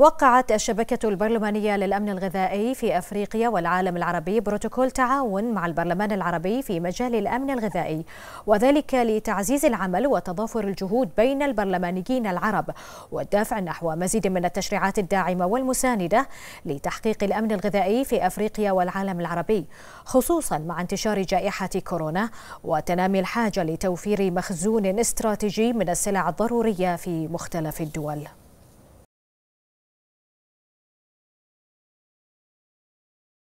وقعت الشبكة البرلمانية للأمن الغذائي في أفريقيا والعالم العربي بروتوكول تعاون مع البرلمان العربي في مجال الأمن الغذائي وذلك لتعزيز العمل وتضافر الجهود بين البرلمانيين العرب والدافع نحو مزيد من التشريعات الداعمة والمساندة لتحقيق الأمن الغذائي في أفريقيا والعالم العربي خصوصا مع انتشار جائحة كورونا وتنامي الحاجة لتوفير مخزون استراتيجي من السلع الضرورية في مختلف الدول